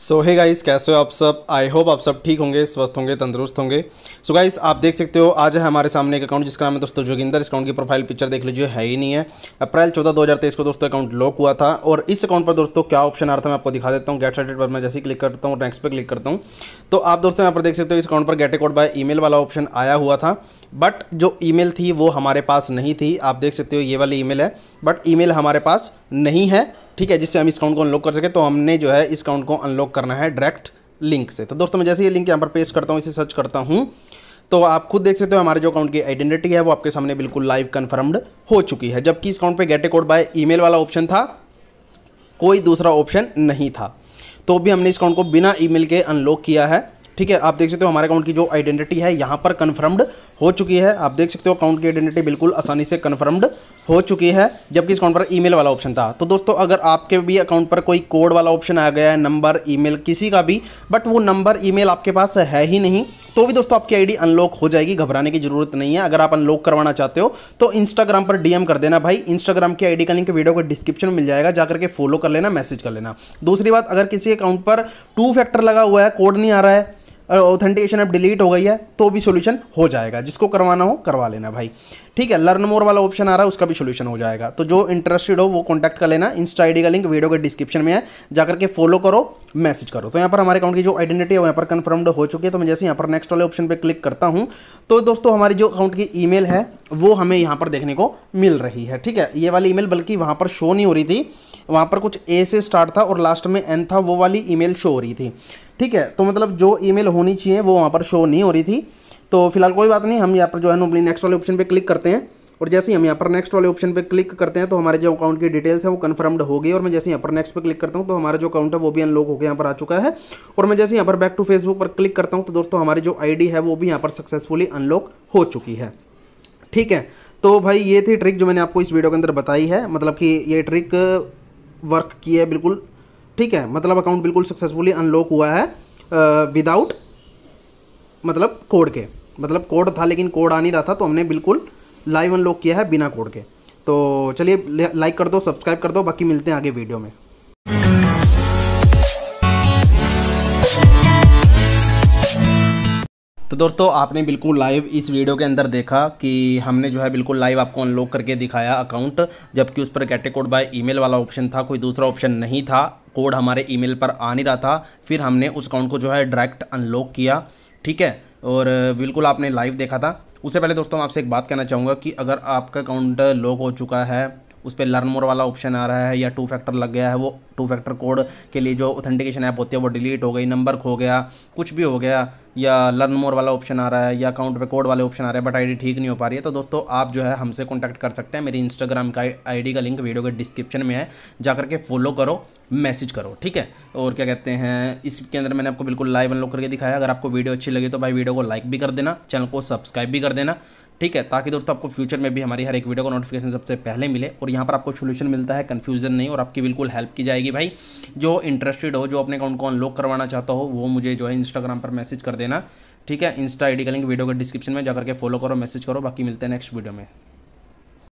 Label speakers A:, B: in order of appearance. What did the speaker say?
A: सो है गाइस कैसे हो आप सब आई होप आप सब ठीक होंगे स्वस्थ होंगे तंदुरुस्त होंगे सो so गाइस आप देख सकते हो आज है हमारे सामने एक अकाउंट जिसका नाम है दोस्तों जोगिंदर इस अकाउंट की प्रोफाइल पिक्चर देख लीजिए है ही नहीं है अप्रैल चौदह दो हज़ार तेईस को दोस्तों अकाउंट लॉक हुआ था और इस अकाउंट पर दोस्तों क्या ऑप्शन आ रहा था मैं आपको दिखा देता हूँ गेट साइटेड पर मैं जैसे क्लिक करता हूँ नेक्स्ट पर क्लिक करता हूँ तो आप दोस्तों यहाँ पर देख सकते हो इस अकाउंट पर गेट ए बाय ई वाला ऑप्शन आया हुआ था बट जो ईमेल थी वो हमारे पास नहीं थी आप देख सकते हो ये वाली ईमेल है बट ईमेल हमारे पास नहीं है ठीक है जिससे हम इस अकाउंट को अनलॉक कर सके तो हमने जो है इस अकाउंट को अनलॉक करना है डायरेक्ट लिंक से तो दोस्तों मैं जैसे ये लिंक यहाँ पर पेश करता हूँ इसे सर्च करता हूँ तो आप खुद देख सकते हो हमारे जो अकाउंट की आइडेंटिटी है वो आपके सामने बिल्कुल लाइव कन्फर्म्ड हो चुकी है जबकि इस अकाउंट पर get a code by mail वाला ऑप्शन था कोई दूसरा ऑप्शन नहीं था तो भी हमने इस अकाउंट को बिना ईमेल के अनलॉक किया है ठीक है आप देख सकते हो हमारे अकाउंट की जो आइडेंटिटी है यहाँ पर कन्फर्म्ड हो चुकी है आप देख सकते हो अकाउंट की आइडेंटिटी बिल्कुल आसानी से कन्फर्म्ड हो चुकी है जबकि इस अकाउंट पर ईमेल वाला ऑप्शन था तो दोस्तों अगर आपके भी अकाउंट पर कोई कोड वाला ऑप्शन आ गया है नंबर ईमेल किसी का भी बट वो नंबर ईमेल आपके पास है ही नहीं तो भी दोस्तों आपकी आईडी अनलॉक हो जाएगी घबराने की जरूरत नहीं है अगर आप अनलॉक करवाना चाहते हो तो इंस्टाग्राम पर डीएम कर देना भाई इंस्टाग्राम की आईडी का लिंक वीडियो को डिस्क्रिप्शन में मिल जाएगा जाकर के फॉलो कर लेना मैसेज कर लेना दूसरी बात अगर किसी अकाउंट पर टू फैक्टर लगा हुआ है कोड नहीं आ रहा है ऑथेंटिकेशन ऐप डिलीट हो गई है तो भी सोल्यूशन हो जाएगा जिसको करवाना हो करवा लेना भाई ठीक है लर्न मोर वाला ऑप्शन आ रहा है उसका भी सोल्यूशन हो जाएगा तो जो इंटरेस्टेड हो वो कॉन्टैक्ट कर लेना इंस्टा आईडी का लिंक वीडियो के डिस्क्रिप्शन में है जाकर के फॉलो करो मैसेज करो तो यहाँ पर हमारे अकाउंट की जो आइडेंटिटी है यहाँ पर कन्फर्म्ड हो चुकी है तो मैं जैसे यहाँ पर नेक्स्ट वाले ऑप्शन पर क्लिक करता हूँ तो दोस्तों हमारी जो अकाउंट की ईमेल है वो हमें यहाँ पर देखने को मिल रही है ठीक है ये वाली ई बल्कि वहाँ पर शो नहीं हो रही थी वहाँ पर कुछ ए से स्टार्ट था और लास्ट में एन था वो वाली ई शो हो रही थी ठीक है तो मतलब जो ईमेल होनी चाहिए वो वहाँ पर शो नहीं हो रही थी तो फिलहाल कोई बात नहीं हम यहाँ पर जो है नोबली नेक्स्ट वाले ऑप्शन पर क्लिक करते हैं और जैसे ही हम यहाँ पर नेक्स्ट वाले ऑप्शन पे क्लिक करते हैं तो हमारे जो अकाउंट की डिटेल्स हैं वो कन्फर्म्ड हो गई और मैं जैसे यहाँ पर नेक्स्ट पे क्लिक करता हूँ तो हमारा जो अकाउंट है वो भी अनलॉक होकर यहाँ पर आ चुका है और मैं जैसे यहाँ पर बैक टू फेसबुक पर क्लिक करता हूँ तो दोस्तों हमारी जो आई है वो भी यहाँ पर सक्सेसफुली अनलॉक हो चुकी है ठीक है तो भाई ये थी ट्रिक जो मैंने आपको इस वीडियो के अंदर बताई है मतलब कि ये ट्रिक वर्क की है बिल्कुल ठीक है मतलब अकाउंट बिल्कुल सक्सेसफुली अनलॉक हुआ है विदाउट मतलब कोड के मतलब कोड था लेकिन कोड आ नहीं रहा था तो हमने बिल्कुल लाइव अनलॉक किया है बिना कोड के तो चलिए लाइक कर दो सब्सक्राइब कर दो बाकी मिलते हैं आगे वीडियो में तो दोस्तों आपने बिल्कुल लाइव इस वीडियो के अंदर देखा कि हमने जो है बिल्कुल लाइव आपको अनलॉक करके दिखाया अकाउंट जबकि उस पर कैटेकोड बाय ईमेल वाला ऑप्शन था कोई दूसरा ऑप्शन नहीं था कोड हमारे ईमेल पर आ नहीं रहा था फिर हमने उस अकाउंट को जो है डायरेक्ट अनलॉक किया ठीक है और बिल्कुल आपने लाइव देखा था उससे पहले दोस्तों आपसे एक बात कहना चाहूँगा कि अगर आपका अकाउंट लॉक हो चुका है उस पर लर्न मोर वाला ऑप्शन आ रहा है या टू फैक्टर लग गया है वो टू फैक्टर कोड के लिए जो ऑथेंटिकेशन ऐप होती है वो डिलीट हो गई नंबर खो गया कुछ भी हो गया या लर्न मोर वाला ऑप्शन आ रहा है या अकाउंट पे कोड वाले ऑप्शन आ रहे हैं बट आईडी ठीक नहीं हो पा रही है तो दोस्तों आप जो है हमसे कॉन्टैक्ट कर सकते हैं मेरी इंस्टाग्राम का आईडी का लिंक वीडियो के डिस्क्रिप्शन में है जा करके फॉलो करो मैसेज करो ठीक है और क्या कहते हैं इसके अंदर मैंने आपको बिल्कुल लाइव अनलॉक करके दिखाया अगर आपको वीडियो अच्छी लगी तो भाई वीडियो को लाइक भी कर देना चैनल को सब्सक्राइब भी कर देना ठीक है ताकि दोस्तों आपको फ्यूचर में भी हमारी हर एक वीडियो का नोटिफिकेशन सबसे पहले मिले और यहाँ पर आपको सोल्यूशन मिलता है कन्फ्यूजन नहीं और आपकी बिल्कुल हेल्प की जाएगी भाई जो इंटरेस्टेड हो जो अपने अकाउंट को अनलॉक करवाना चाहता हो वो मुझे जो है इंस्टाग्राम पर मैसेज कर देना ठीक है इंस्टा आई डी का लिंक वीडियो के डिस्क्रिप्शन में जाकर के फॉलो करो मैसेज करो बाकी मिलते हैं नेक्स्ट वीडियो में